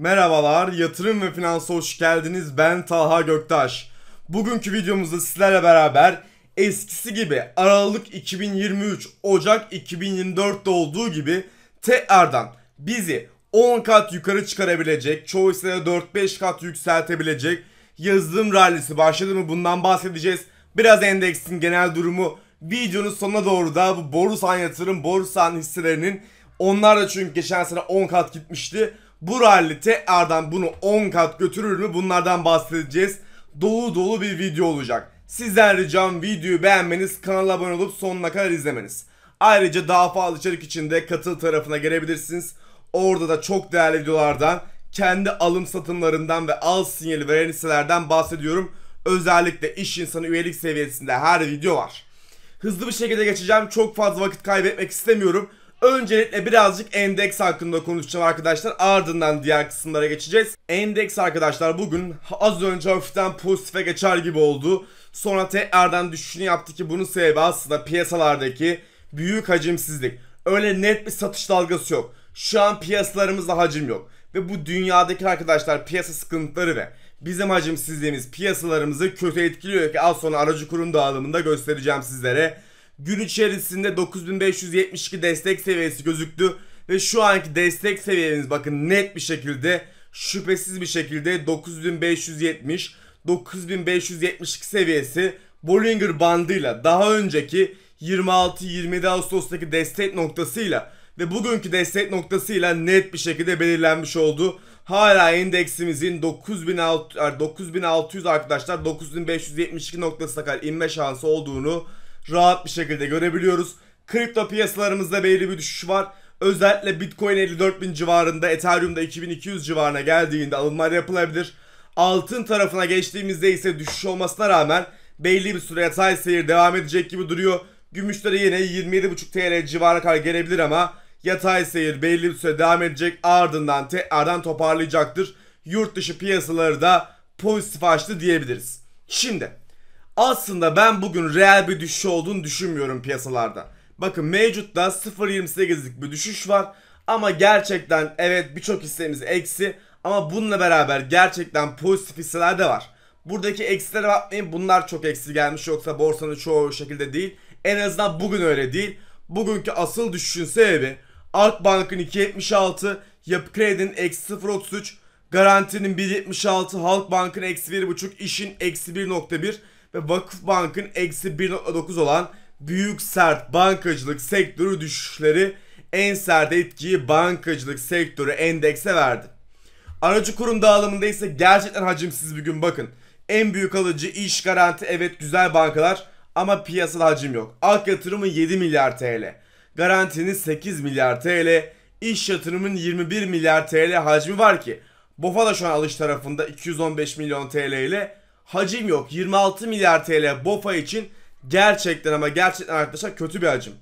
Merhabalar, yatırım ve finansa hoş geldiniz. Ben Talha Göktaş. Bugünkü videomuzda sizlerle beraber eskisi gibi Aralık 2023, Ocak 2024'te olduğu gibi tekrardan bizi 10 kat yukarı çıkarabilecek, çoğu ise 4-5 kat yükseltebilecek yazılım rallisi başladı mı bundan bahsedeceğiz. Biraz endeksin genel durumu videonun sonuna doğru da bu Borusan yatırım, Borusan hisselerinin onlar da çünkü geçen sene 10 kat gitmişti. Bu rally tekrardan bunu 10 kat götürür mü? Bunlardan bahsedeceğiz. Dolu dolu bir video olacak. Sizden ricam videoyu beğenmeniz, kanala abone olup sonuna kadar izlemeniz. Ayrıca daha fazla içerik için de katıl tarafına gelebilirsiniz. Orada da çok değerli videolardan, kendi alım satımlarından ve al sinyali veren hisselerden bahsediyorum. Özellikle iş insanı üyelik seviyesinde her video var. Hızlı bir şekilde geçeceğim. Çok fazla vakit kaybetmek istemiyorum. Öncelikle birazcık endeks hakkında konuşacağım arkadaşlar. Ardından diğer kısımlara geçeceğiz. Endeks arkadaşlar bugün az önce hafiften pozitife geçer gibi oldu. Sonra tekrardan düşüşünü yaptı ki bunun sebebi aslında piyasalardaki büyük hacimsizlik. Öyle net bir satış dalgası yok. Şu an piyasalarımızda hacim yok. Ve bu dünyadaki arkadaşlar piyasa sıkıntıları ve bizim hacimsizliğimiz piyasalarımızı kötü etkiliyor ki az sonra aracı kurum dağılımında göstereceğim sizlere. Gün içerisinde 9572 destek seviyesi gözüktü. Ve şu anki destek seviyemiz bakın net bir şekilde şüphesiz bir şekilde 9570 9572 seviyesi Bollinger bandıyla daha önceki 26-27 Ağustos'taki destek noktasıyla ve bugünkü destek noktasıyla net bir şekilde belirlenmiş oldu. Hala endeksimizin 9600 arkadaşlar 9572 noktasına kadar inme şansı olduğunu rahat bir şekilde görebiliyoruz. Kripto piyasalarımızda belli bir düşüş var. Özellikle Bitcoin 54.000 civarında, Ethereum'da 2200 civarına geldiğinde alımlar yapılabilir. Altın tarafına geçtiğimizde ise düşüş olmasına rağmen belli bir süre yatay seyir devam edecek gibi duruyor. Gümüşlere yine 27.5 TL civarına kadar gelebilir ama yatay seyir belli bir süre devam edecek ardından tekrardan toparlayacaktır. Yurt dışı piyasaları da pozitif açtı diyebiliriz. Şimdi aslında ben bugün real bir düşüş olduğunu düşünmüyorum piyasalarda. Bakın mevcutta 0.28'lik bir düşüş var. Ama gerçekten evet birçok hissemiz eksi. Ama bununla beraber gerçekten pozitif hisseler de var. Buradaki eksilere bakmayın bunlar çok eksi gelmiş yoksa borsanın çoğu şekilde değil. En azından bugün öyle değil. Bugünkü asıl düşüşün sebebi Akbank'ın 2.76, Yapı Kredi'nin eksi 0.33, Garanti'nin 1.76, Halkbank'ın eksi 1.5, İş'in eksi 1.1 ve Vakıf Bank'ın eksi 1.9 olan büyük sert bankacılık sektörü düşüşleri en sert etkiyi bankacılık sektörü endekse verdi. Aracı kurum dağılımında ise gerçekten hacimsiz bir gün bakın. En büyük alıcı iş garanti evet güzel bankalar ama piyasada hacim yok. Ak yatırımı 7 milyar TL. Garantinin 8 milyar TL. İş yatırımının 21 milyar TL hacmi var ki. Bofa da şu an alış tarafında 215 milyon TL ile hacim yok. 26 milyar TL BOFA için gerçekten ama gerçekten arkadaşlar kötü bir hacim.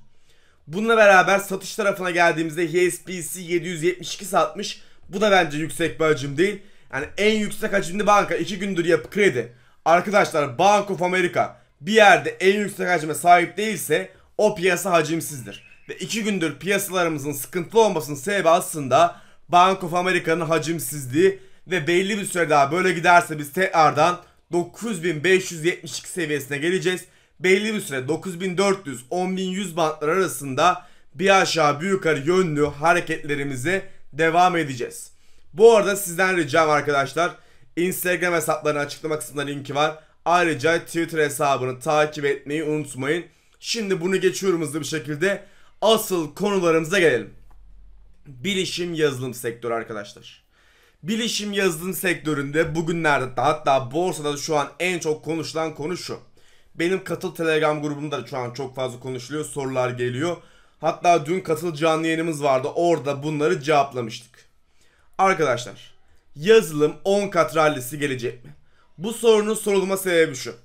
Bununla beraber satış tarafına geldiğimizde HSBC e 772 satmış. Bu da bence yüksek bir hacim değil. Yani en yüksek hacimli banka 2 gündür yapı kredi. Arkadaşlar Bank of America bir yerde en yüksek hacime sahip değilse o piyasa hacimsizdir. Ve 2 gündür piyasalarımızın sıkıntılı olmasının sebebi aslında Bank of America'nın hacimsizliği ve belli bir süre daha böyle giderse biz tekrardan 9572 seviyesine geleceğiz. Belli bir süre 9400 10100 bantlar arasında bir aşağı bir yukarı yönlü hareketlerimize devam edeceğiz. Bu arada sizden ricam arkadaşlar Instagram hesaplarını açıklama kısmında linki var. Ayrıca Twitter hesabını takip etmeyi unutmayın. Şimdi bunu geçiyorum hızlı bir şekilde. Asıl konularımıza gelelim. Bilişim yazılım sektörü arkadaşlar. Bilişim yazılım sektöründe bugünlerde de hatta borsada da şu an en çok konuşulan konu şu. Benim katıl telegram grubumda da şu an çok fazla konuşuluyor sorular geliyor. Hatta dün katıl canlı yayınımız vardı orada bunları cevaplamıştık. Arkadaşlar yazılım 10 kat rallisi gelecek mi? Bu sorunun sorulma sebebi şu.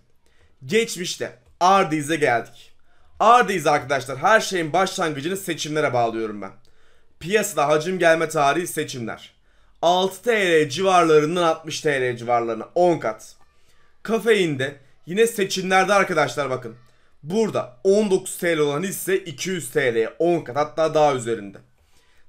Geçmişte Ardiz'e geldik. Ardiz arkadaşlar her şeyin başlangıcını seçimlere bağlıyorum ben. Piyasada hacim gelme tarihi seçimler. 6 TL civarlarından 60 TL civarlarına 10 kat. Kafeinde yine seçimlerde arkadaşlar bakın. Burada 19 TL olan hisse 200 TL'ye 10 kat hatta daha üzerinde.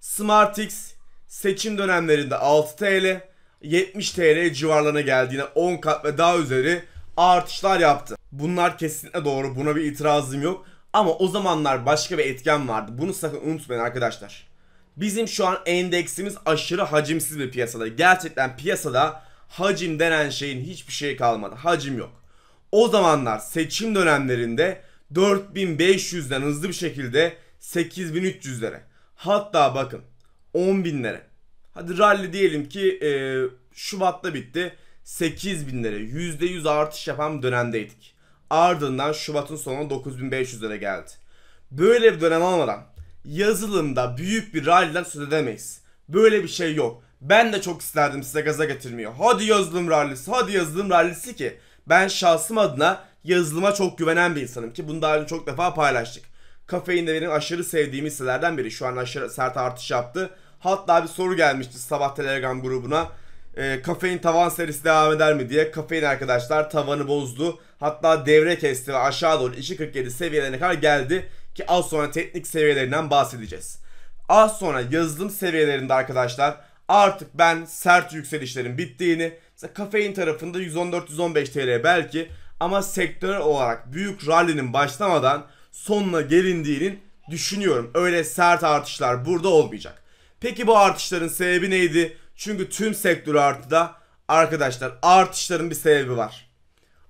SmartX seçim dönemlerinde 6 TL 70 TL civarlarına geldiğine 10 kat ve daha üzeri artışlar yaptı. Bunlar kesinlikle doğru buna bir itirazım yok. Ama o zamanlar başka bir etken vardı. Bunu sakın unutmayın arkadaşlar. Bizim şu an endeksimiz aşırı hacimsiz bir piyasada. Gerçekten piyasada hacim denen şeyin hiçbir şey kalmadı. Hacim yok. O zamanlar seçim dönemlerinde 4500'den hızlı bir şekilde 8300'lere hatta bakın 10.000'lere hadi rally diyelim ki e, Şubat'ta bitti 8000'lere %100 artış yapan dönemdeydik. Ardından Şubat'ın sonu 9500'lere geldi. Böyle bir dönem olmadan yazılımda büyük bir rally'den söz edemeyiz. Böyle bir şey yok. Ben de çok isterdim size gaza getirmiyor. Hadi yazılım rallisi, hadi yazılım rallisi ki. Ben şahsım adına yazılıma çok güvenen bir insanım ki bunu daha önce çok defa paylaştık. Kafein de benim aşırı sevdiğim hisselerden biri. Şu an aşırı sert artış yaptı. Hatta bir soru gelmişti sabah Telegram grubuna. E, kafein tavan serisi devam eder mi diye. Kafein arkadaşlar tavanı bozdu. Hatta devre kesti ve aşağı doğru 2.47 seviyelerine kadar geldi ki az sonra teknik seviyelerinden bahsedeceğiz. Az sonra yazılım seviyelerinde arkadaşlar artık ben sert yükselişlerin bittiğini, mesela kafein tarafında 114-115 TL belki ama sektör olarak büyük rally'nin başlamadan sonuna gelindiğinin düşünüyorum. Öyle sert artışlar burada olmayacak. Peki bu artışların sebebi neydi? Çünkü tüm sektör artıda arkadaşlar artışların bir sebebi var.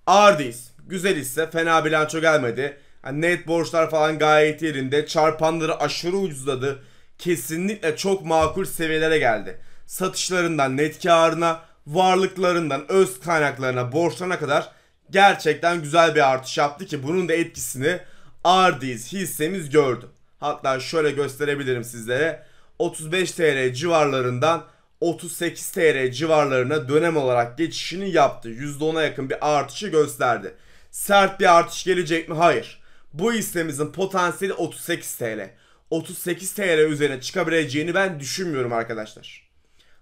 Ardis güzel ise fena bilanço gelmedi. Yani net borçlar falan gayet yerinde. Çarpanları aşırı ucuzladı. Kesinlikle çok makul seviyelere geldi. Satışlarından net karına, varlıklarından öz kaynaklarına, borçlarına kadar gerçekten güzel bir artış yaptı ki bunun da etkisini Ardiz hissemiz gördü. Hatta şöyle gösterebilirim sizlere. 35 TL civarlarından 38 TL civarlarına dönem olarak geçişini yaptı. %10'a yakın bir artışı gösterdi. Sert bir artış gelecek mi? Hayır bu hissemizin potansiyeli 38 TL. 38 TL üzerine çıkabileceğini ben düşünmüyorum arkadaşlar.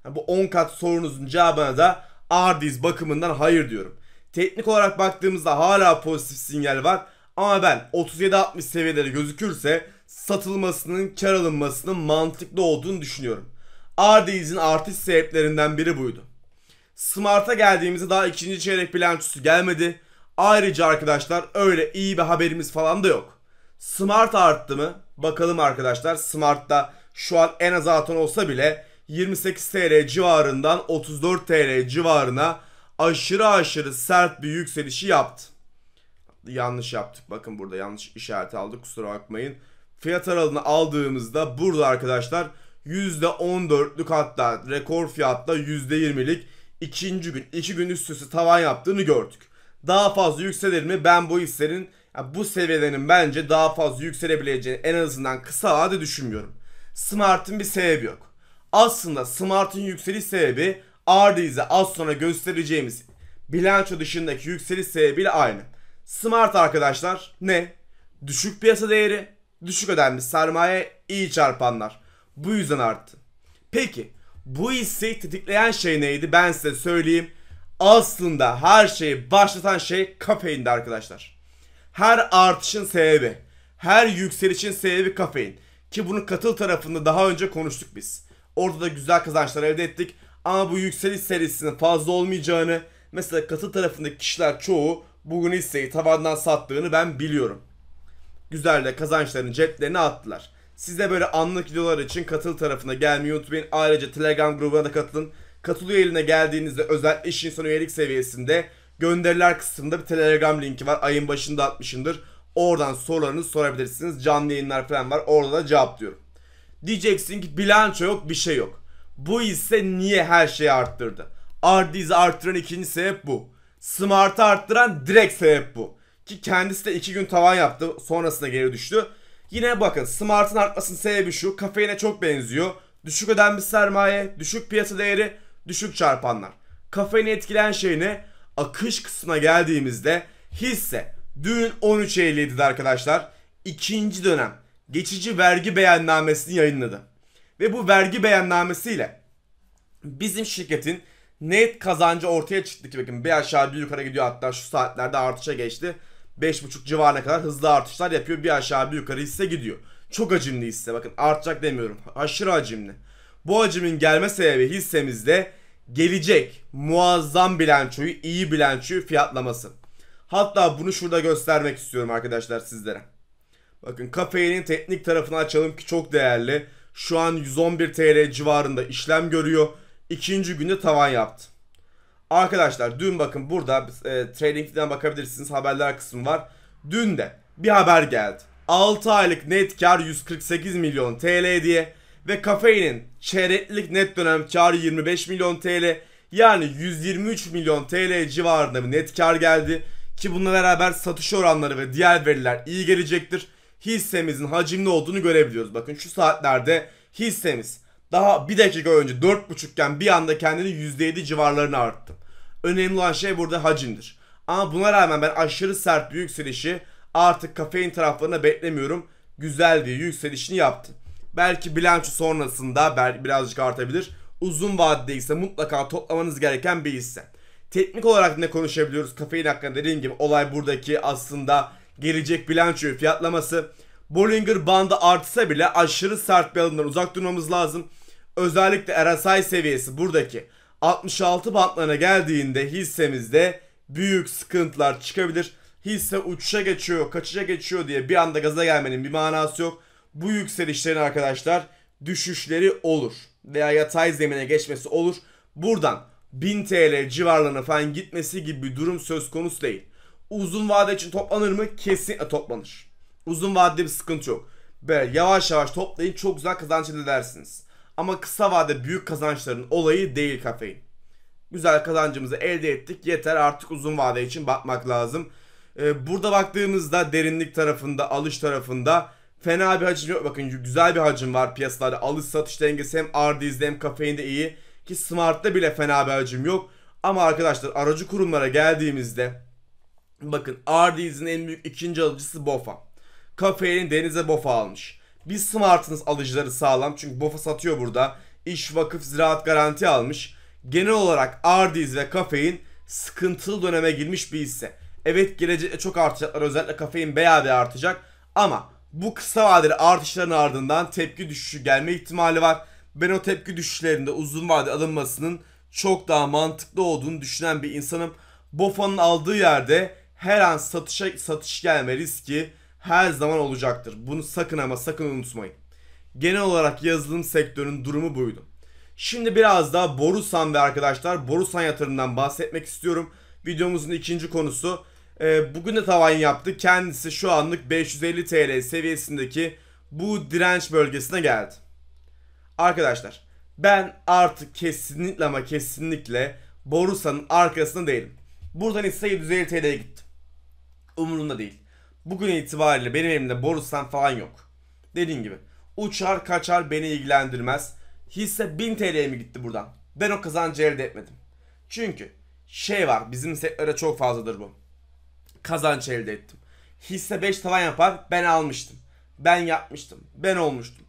Bu 10 kat sorunuzun cevabına da Ardiz bakımından hayır diyorum. Teknik olarak baktığımızda hala pozitif sinyal var. Ama ben 37-60 seviyeleri gözükürse satılmasının, kar alınmasının mantıklı olduğunu düşünüyorum. Ardiz'in artış sebeplerinden biri buydu. Smart'a geldiğimizde daha ikinci çeyrek bilançosu gelmedi. Ayrıca arkadaşlar öyle iyi bir haberimiz falan da yok. Smart arttı mı? Bakalım arkadaşlar Smart'ta şu an en az artan olsa bile 28 TL civarından 34 TL civarına aşırı aşırı sert bir yükselişi yaptı. Yanlış yaptık bakın burada yanlış işareti aldık kusura bakmayın. Fiyat aralığını aldığımızda burada arkadaşlar %14'lük hatta rekor fiyatta %20'lik ikinci gün iki gün üst üste tavan yaptığını gördük daha fazla yükselir mi? Ben bu hislerin yani bu seviyelerin bence daha fazla yükselebileceğini en azından kısa vadede düşünmüyorum. Smart'ın bir sebebi yok. Aslında Smart'ın yükseliş sebebi Ardiz'e az sonra göstereceğimiz bilanço dışındaki yükseliş sebebiyle aynı. Smart arkadaşlar ne? Düşük piyasa değeri, düşük ödenmiş sermaye, iyi çarpanlar. Bu yüzden arttı. Peki bu hisseyi tetikleyen şey neydi ben size söyleyeyim aslında her şeyi başlatan şey kafeindi arkadaşlar. Her artışın sebebi, her yükselişin sebebi kafein. Ki bunu katıl tarafında daha önce konuştuk biz. Orada da güzel kazançlar elde ettik. Ama bu yükseliş serisinin fazla olmayacağını, mesela katıl tarafındaki kişiler çoğu bugün hisseyi tavandan sattığını ben biliyorum. Güzel de kazançlarını ceplerine attılar. Siz de böyle anlık videolar için katıl tarafına gelmeyi unutmayın. Ayrıca Telegram grubuna da katılın. Katıl üyeliğine geldiğinizde özel iş insanı üyelik seviyesinde gönderiler kısmında bir telegram linki var. Ayın başında atmışımdır. Oradan sorularınızı sorabilirsiniz. Canlı yayınlar falan var. Orada da cevaplıyorum. Diyeceksin ki bilanço yok bir şey yok. Bu ise niye her şeyi arttırdı? Ardiz arttıran ikinci sebep bu. Smart'ı arttıran direkt sebep bu. Ki kendisi de iki gün tavan yaptı. Sonrasında geri düştü. Yine bakın Smart'ın artmasının sebebi şu. Kafeine çok benziyor. Düşük ödenmiş sermaye, düşük piyasa değeri düşük çarpanlar. Kafeni etkileyen şey ne? Akış kısmına geldiğimizde hisse dün 13.57'de arkadaşlar İkinci dönem geçici vergi beyannamesini yayınladı. Ve bu vergi beyannamesiyle bizim şirketin net kazancı ortaya çıktı ki bakın bir aşağı bir yukarı gidiyor hatta şu saatlerde artışa geçti. 5.5 civarına kadar hızlı artışlar yapıyor bir aşağı bir yukarı hisse gidiyor. Çok acımlı hisse bakın artacak demiyorum aşırı acımlı. Bu hacmin gelme sebebi hissemizde gelecek muazzam bilançoyu, iyi bilançoyu fiyatlaması. Hatta bunu şurada göstermek istiyorum arkadaşlar sizlere. Bakın kafeinin teknik tarafını açalım ki çok değerli. Şu an 111 TL civarında işlem görüyor. İkinci günde tavan yaptı. Arkadaşlar dün bakın burada e, trading'den bakabilirsiniz haberler kısmı var. Dün de bir haber geldi. 6 aylık net kar 148 milyon TL diye ve kafeinin çeyreklik net dönem karı 25 milyon TL yani 123 milyon TL civarında bir net kar geldi ki bununla beraber satış oranları ve diğer veriler iyi gelecektir. Hissemizin hacimli olduğunu görebiliyoruz. Bakın şu saatlerde hissemiz daha bir dakika önce 4.5 iken bir anda kendini %7 civarlarına arttı. Önemli olan şey burada hacimdir. Ama buna rağmen ben aşırı sert bir yükselişi artık kafein taraflarına beklemiyorum. Güzel bir yükselişini yaptı. Belki bilanço sonrasında belki birazcık artabilir. Uzun vadede ise mutlaka toplamanız gereken bir hisse. Teknik olarak ne konuşabiliyoruz? Kafein hakkında dediğim gibi olay buradaki aslında gelecek bilançoyu fiyatlaması. Bollinger bandı artsa bile aşırı sert bir alımdan uzak durmamız lazım. Özellikle RSI seviyesi buradaki 66 bantlarına geldiğinde hissemizde büyük sıkıntılar çıkabilir. Hisse uçuşa geçiyor, kaçışa geçiyor diye bir anda gaza gelmenin bir manası yok bu yükselişlerin arkadaşlar düşüşleri olur. Veya yatay zemine geçmesi olur. Buradan 1000 TL civarlarına falan gitmesi gibi bir durum söz konusu değil. Uzun vade için toplanır mı? Kesin toplanır. Uzun vadede bir sıkıntı yok. Böyle yavaş yavaş toplayın çok güzel kazanç elde edersiniz. Ama kısa vade büyük kazançların olayı değil kafein. Güzel kazancımızı elde ettik yeter artık uzun vade için bakmak lazım. Ee, burada baktığımızda derinlik tarafında alış tarafında Fena bir hacim yok. Bakın güzel bir hacim var piyasalarda. Alış satış dengesi hem ardizde hem kafeinde iyi. Ki Smart'ta bile fena bir hacim yok. Ama arkadaşlar aracı kurumlara geldiğimizde bakın ardizin en büyük ikinci alıcısı BOFA. Kafeinin denize BOFA almış. biz Smart'ınız alıcıları sağlam. Çünkü BOFA satıyor burada. İş vakıf ziraat garanti almış. Genel olarak ardiz ve kafein sıkıntılı döneme girmiş bir hisse. Evet gelecekte çok artacaklar özellikle kafein bayağı bir artacak ama bu kısa vadeli artışların ardından tepki düşüşü gelme ihtimali var. Ben o tepki düşüşlerinde uzun vade alınmasının çok daha mantıklı olduğunu düşünen bir insanım. BOFA'nın aldığı yerde her an satışa satış gelme riski her zaman olacaktır. Bunu sakın ama sakın unutmayın. Genel olarak yazılım sektörünün durumu buydu. Şimdi biraz daha Borusan ve arkadaşlar Borusan yatırımından bahsetmek istiyorum. Videomuzun ikinci konusu e, bugün de tavan yaptı. Kendisi şu anlık 550 TL seviyesindeki bu direnç bölgesine geldi. Arkadaşlar ben artık kesinlikle ama kesinlikle Borusan'ın arkasında değilim. Buradan hisse 750 TL'ye gittim. Umurumda değil. Bugün itibariyle benim elimde Borusan falan yok. Dediğim gibi uçar kaçar beni ilgilendirmez. Hisse 1000 TL'ye mi gitti buradan? Ben o kazancı elde etmedim. Çünkü şey var bizim sektöre çok fazladır bu kazanç elde ettim. Hisse 5 tavan yapar ben almıştım. Ben yapmıştım. Ben olmuştum.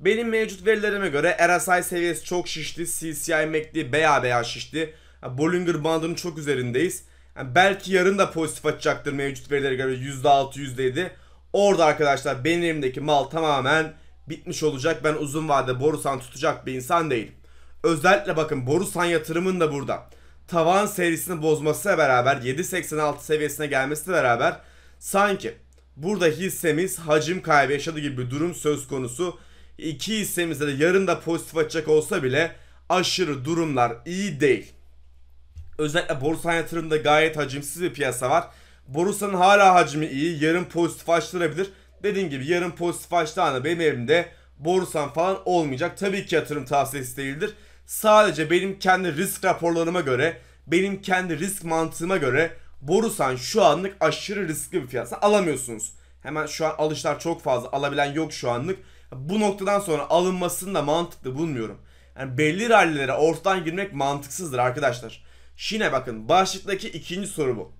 Benim mevcut verilerime göre RSI seviyesi çok şişti. CCI MACD baya baya şişti. Bollinger bandının çok üzerindeyiz. Yani belki yarın da pozitif açacaktır mevcut verilere göre %6 %7. Orada arkadaşlar benim elimdeki mal tamamen bitmiş olacak. Ben uzun vadede borusan tutacak bir insan değilim. Özellikle bakın borusan yatırımın da burada tavan serisini bozmasıyla beraber 7.86 seviyesine gelmesiyle beraber sanki burada hissemiz hacim kaybı yaşadı gibi bir durum söz konusu. İki hissemizde de yarın da pozitif açacak olsa bile aşırı durumlar iyi değil. Özellikle borsa yatırımda gayet hacimsiz bir piyasa var. Borusanın hala hacmi iyi. Yarın pozitif açtırabilir. Dediğim gibi yarın pozitif açtığında benim elimde borsan falan olmayacak. Tabii ki yatırım tavsiyesi değildir. Sadece benim kendi risk raporlarıma göre, benim kendi risk mantığıma göre Borusan şu anlık aşırı riskli bir fiyat. Alamıyorsunuz. Hemen şu an alışlar çok fazla. Alabilen yok şu anlık. Bu noktadan sonra alınmasını da mantıklı bulmuyorum. Yani belli rallilere ortadan girmek mantıksızdır arkadaşlar. Şine bakın başlıktaki ikinci soru bu.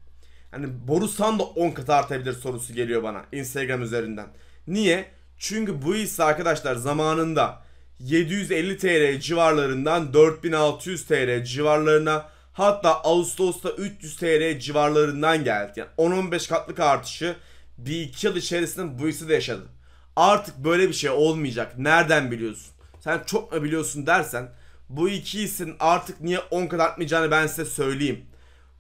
Yani Borusan da 10 katı artabilir sorusu geliyor bana Instagram üzerinden. Niye? Çünkü bu hisse arkadaşlar zamanında 750 TL civarlarından 4600 TL civarlarına hatta Ağustos'ta 300 TL civarlarından geldi. Yani 10-15 katlık artışı bir iki yıl içerisinde bu ikisi de yaşadı. Artık böyle bir şey olmayacak. Nereden biliyorsun? Sen çok mu biliyorsun dersen bu iki hissinin artık niye 10 kat artmayacağını ben size söyleyeyim.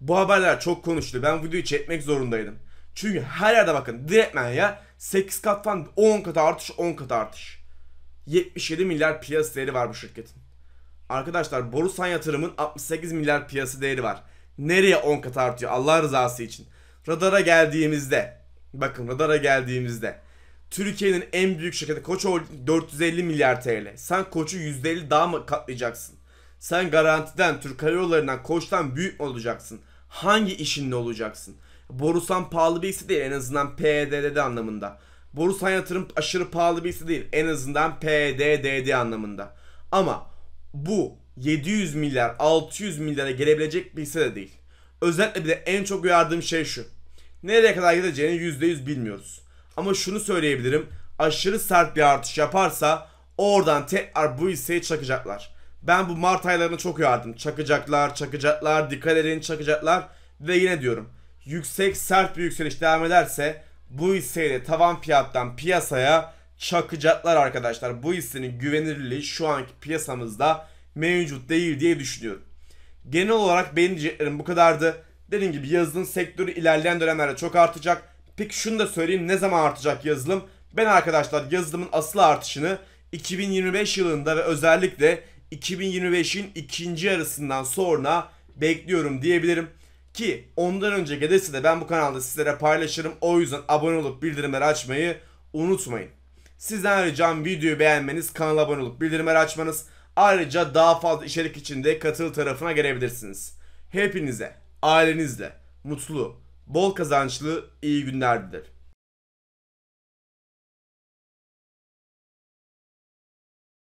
Bu haberler çok konuştu. Ben videoyu çekmek zorundaydım. Çünkü her yerde bakın direktmen ya 8 kat falan 10 kat artış 10 kat artış. 77 milyar piyasa değeri var bu şirketin. Arkadaşlar Borusan Yatırım'ın 68 milyar piyasa değeri var. Nereye 10 kat artıyor Allah rızası için. Radara geldiğimizde bakın radara geldiğimizde Türkiye'nin en büyük şirketi Koç Holding 450 milyar TL. Sen Koç'u %50 daha mı katlayacaksın? Sen garantiden, Türk Hava Yolları'ndan, Koç'tan büyük mü olacaksın? Hangi işinle olacaksın? Borusan pahalı bir hisse değil en azından PDD'de anlamında. Borusan yatırım aşırı pahalı birisi değil. En azından PDDD anlamında. Ama bu 700 milyar 600 milyara gelebilecek bir hisse de değil. Özellikle bir de en çok uyardığım şey şu. Nereye kadar gideceğini %100 bilmiyoruz. Ama şunu söyleyebilirim. Aşırı sert bir artış yaparsa oradan tekrar bu hisseyi çakacaklar. Ben bu Mart aylarını çok uyardım. Çakacaklar, çakacaklar, dikkat edin çakacaklar. Ve yine diyorum. Yüksek sert bir yükseliş devam ederse bu hisseyle tavan fiyattan piyasaya çakacaklar arkadaşlar. Bu hissenin güvenilirliği şu anki piyasamızda mevcut değil diye düşünüyorum. Genel olarak benim diyeceklerim bu kadardı. Dediğim gibi yazılım sektörü ilerleyen dönemlerde çok artacak. Peki şunu da söyleyeyim ne zaman artacak yazılım? Ben arkadaşlar yazılımın asıl artışını 2025 yılında ve özellikle 2025'in ikinci yarısından sonra bekliyorum diyebilirim. Ki ondan önce gedesi de ben bu kanalda sizlere paylaşırım. O yüzden abone olup bildirimleri açmayı unutmayın. Sizden ricam videoyu beğenmeniz, kanala abone olup bildirimleri açmanız. Ayrıca daha fazla içerik için de katıl tarafına gelebilirsiniz. Hepinize, ailenizle mutlu, bol kazançlı iyi günler dilerim.